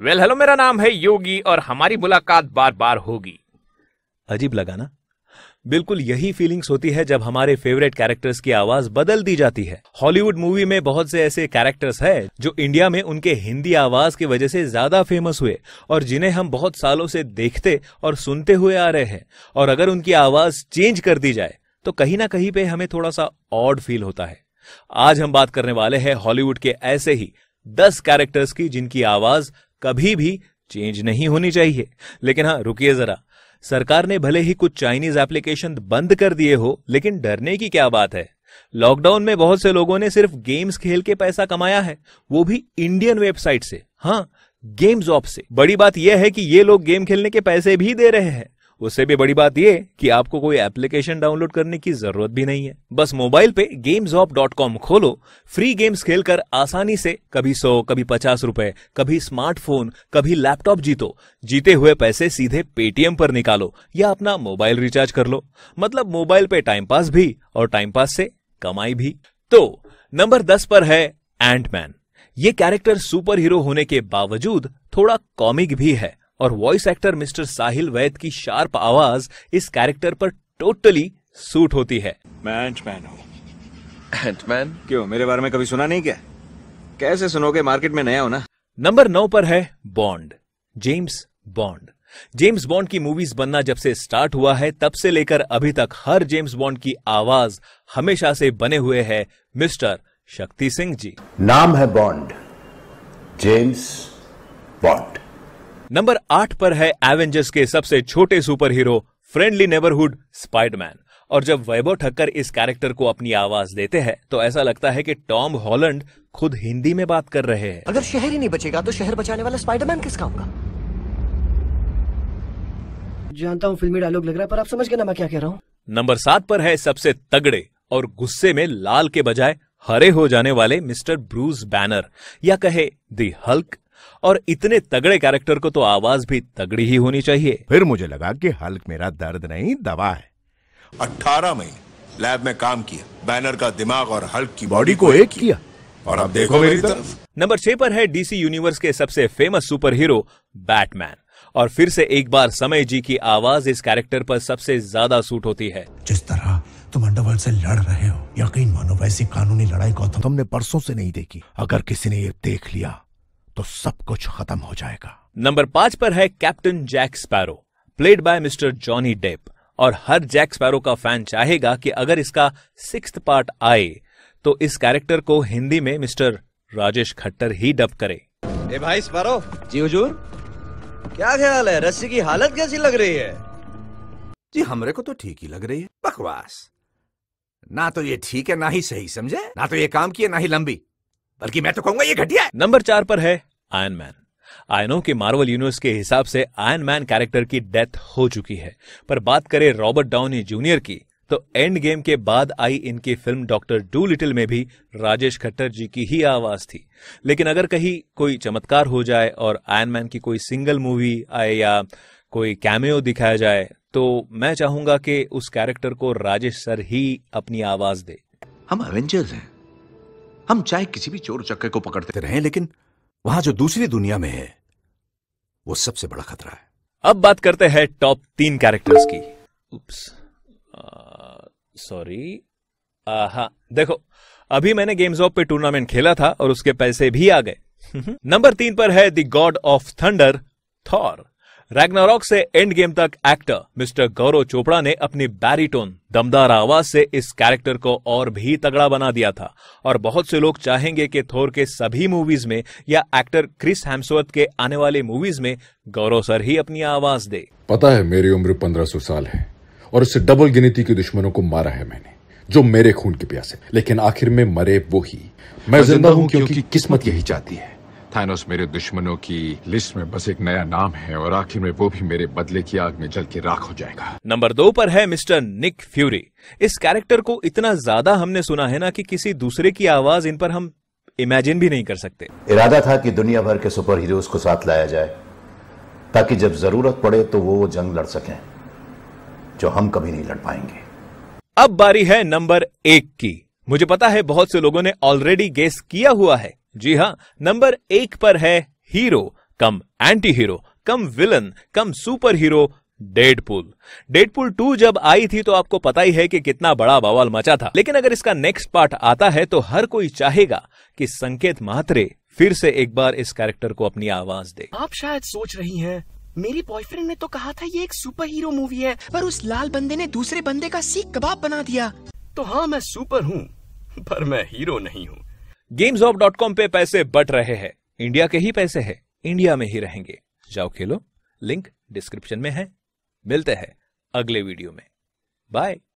well well, hello मेरा नाम है योगी और हमारी मुलाकात बार बार होगी अजीब लगा ना बिल्कुल यही फीलिंग्स होती है जब हमारे फेवरेट कैरेक्टर्स की आवाज बदल दी जाती है हॉलीवुड मूवी में बहुत से ऐसे कैरेक्टर्स हैं जो इंडिया में उनके हिंदी आवाज की वजह से ज्यादा फेमस हुए और जिन्हें हम बहुत सालों से देखते और सुनते हुए आ रहे हैं और अगर उनकी आवाज चेंज कर दी जाए तो कहीं ना कहीं पे हमें थोड़ा सा ऑड फील होता है आज हम बात करने वाले हैं हॉलीवुड के ऐसे ही दस कैरेक्टर्स की जिनकी आवाज कभी भी चेंज नहीं होनी चाहिए लेकिन हाँ रुकिए जरा सरकार ने भले ही कुछ चाइनीज एप्लीकेशन बंद कर दिए हो लेकिन डरने की क्या बात है लॉकडाउन में बहुत से लोगों ने सिर्फ गेम्स खेल के पैसा कमाया है वो भी इंडियन वेबसाइट से हाँ गेम्स ऑप से बड़ी बात यह है कि ये लोग गेम खेलने के पैसे भी दे रहे हैं उससे भी बड़ी बात यह कि आपको कोई एप्लीकेशन डाउनलोड करने की जरूरत भी नहीं है बस मोबाइल पे गेम्स खोलो फ्री गेम्स खेलकर आसानी से कभी सौ कभी पचास रुपए कभी स्मार्टफोन कभी लैपटॉप जीतो जीते हुए पैसे सीधे पेटीएम पर निकालो या अपना मोबाइल रिचार्ज कर लो मतलब मोबाइल पे टाइम पास भी और टाइम पास से कमाई भी तो नंबर दस पर है एंटमैन ये कैरेक्टर सुपर हीरो होने के बावजूद थोड़ा कॉमिक भी है और voice actor mister Sahil Vaid की शार्प आवाज इस कैरेक्टर पर टोटली सूट होती है मैं एंटमैन क्यों मेरे बारे में कभी सुना नहीं क्या कैसे सुनोगे मार्केट में नया हो ना नंबर नौ पर है Bond James Bond James Bond की मूवीज बनना जब से स्टार्ट हुआ है तब से लेकर अभी तक हर जेम्स बॉन्ड की आवाज हमेशा से बने हुए है मिस्टर शक्ति सिंह जी नाम है बॉन्ड जेम्स नंबर आठ पर है एवेंजर्स के सबसे छोटे super hero friendly neighbourhood Spiderman और जब वैभव ठक्कर इस कैरेक्टर को अपनी आवाज देते हैं तो ऐसा लगता है कि टॉम हॉलैंड खुद हिंदी में बात कर रहे हैं अगर शहर ही नहीं बचेगा तो शहर बचाने वाला स्पाइडरमैन किस काम का जानता हूँ फिल्मी डायलॉग लग रहा है पर आप समझ गए ना मैं क्या कह रहा हूँ नंबर सात पर है सबसे तगड़े और गुस्से में लाल के बजाय हरे हो जाने वाले मिस्टर ब्रूस बैनर या कहे दी हल्क और इतने तगड़े कैरेक्टर को तो आवाज भी तगड़ी ही होनी चाहिए फिर मुझे लगा कि हल्क मेरा दर्द नहीं दवा है अठारह मई लैब में काम किया बैनर का दिमाग और हल्क की बॉडी को एक किया और अब देखो मेरी तरफ नंबर छह पर है डीसी यूनिवर्स के सबसे फेमस सुपर हीरो बैटमैन और फिर से एक बार समय जी की आवाज इस कैरेक्टर पर सबसे ज्यादा सूट होती है जिस तरह तुम अंडरवर्ल्ड से लड़ रहे हो यकीन मानो वैसी कानूनी लड़ाई को तुमने परसों से नहीं देखी अगर किसी ने ये देख लिया तो सब कुछ खत्म हो जाएगा नंबर पांच पर है captain Jack Sparrow played by mister Johnny Depp और हर जैक स्पैरो का फैन चाहेगा कि अगर इसका सिक्स पार्ट आए तो इस कैरेक्टर को हिंदी में मिस्टर राजेश खट्टर ही डब करे ए भाई स्पैरो जी हुजूर क्या ख्याल है रस्सी की हालत कैसी लग रही है जी हमरे को तो ठीक ही लग रही है बकवास ना तो ये ठीक है ना ही सही समझे ना तो ये काम किए ना ही लंबी बल्कि मैं तो कहूंगा ये घटिया नंबर चार पर है आयन मैन आयनो के मार्वल यूनिवर्स के हिसाब से आयन मैन कैरेक्टर की डेथ हो चुकी है पर बात करें रॉबर्ट डाउनी जूनियर की तो एंड गेम के बाद आई इनकी फिल्म डॉक्टर डू लिटिल में भी राजेश खट्टर जी की ही आवाज थी लेकिन अगर कहीं कोई चमत्कार हो जाए और आयन मैन की कोई सिंगल मूवी आए या कोई कैमियो दिखाया जाए तो मैं चाहूंगा कि उस कैरेक्टर को राजेश सर ही अपनी आवाज दे हम एवेंजर्स हैं हम चाहे किसी भी चोर चक्के को पकड़ते रहे लेकिन वहां जो दूसरी दुनिया में है वो सबसे बड़ा खतरा है अब बात करते हैं टॉप तीन कैरेक्टर्स की उप्स सॉरी हाँ देखो अभी मैंने गेम्स ऑफ पे टूर्नामेंट खेला था और उसके पैसे भी आ गए नंबर तीन पर है the god of thunder Thor Ragnarok से एंड गेम तक एक्टर मिस्टर गौरव चोपड़ा ने अपनी बैरिटोन दमदार आवाज से इस कैरेक्टर को और भी तगड़ा बना दिया था और बहुत से लोग चाहेंगे कि थोर के सभी मूवीज में या एक्टर क्रिस हेम्सवर्थ के आने वाले मूवीज में गौरव सर ही अपनी आवाज दे पता है मेरी उम्र पंद्रह सौ साल है और इससे डबल गिनती के दुश्मनों को मारा है मैंने जो मेरे खून के प्यासे लेकिन आखिर में मरे वो ही मैं जिंदा हूँ क्योंकि किस्मत यही चाहती है थानोस मेरे दुश्मनों की लिस्ट में बस एक नया नाम है और आखिर में वो भी मेरे बदले की आग में जल के राख हो जाएगा नंबर दो पर है मिस्टर निक फ्यूरी इस कैरेक्टर को इतना ज्यादा हमने सुना है ना कि किसी दूसरे की आवाज इन पर हम इमेजिन भी नहीं कर सकते इरादा था कि दुनिया भर के सुपर हीरोज को साथ लाया जाए ताकि जब जरूरत पड़े तो वो जंग लड़ सकें जो हम कभी नहीं लड़ पाएंगे अब बारी है नंबर एक की मुझे पता है बहुत से लोगों ने ऑलरेडी गेस किया हुआ है जी हाँ नंबर एक पर है hero cum anti hero cum villain cum super hero Deadpool Deadpool two जब आई थी तो आपको पता ही है कि कितना बड़ा बवाल मचा था लेकिन अगर इसका नेक्स्ट पार्ट आता है तो हर कोई चाहेगा कि संकेत मात्रे फिर से एक बार इस कैरेक्टर को अपनी आवाज दे आप शायद सोच रही हैं मेरी बॉयफ्रेंड ने तो कहा था ये एक सुपर हीरो मूवी है पर उस लाल बंदे ने दूसरे बंदे का सीख कबाब बना दिया तो हाँ मैं सुपर हूँ पर मैं हीरो नहीं हूँ गेम्स ऑफ डॉट कॉम पे पैसे बट रहे हैं इंडिया के ही पैसे हैं इंडिया में ही रहेंगे जाओ खेलो लिंक डिस्क्रिप्शन में है मिलते हैं अगले वीडियो में बाय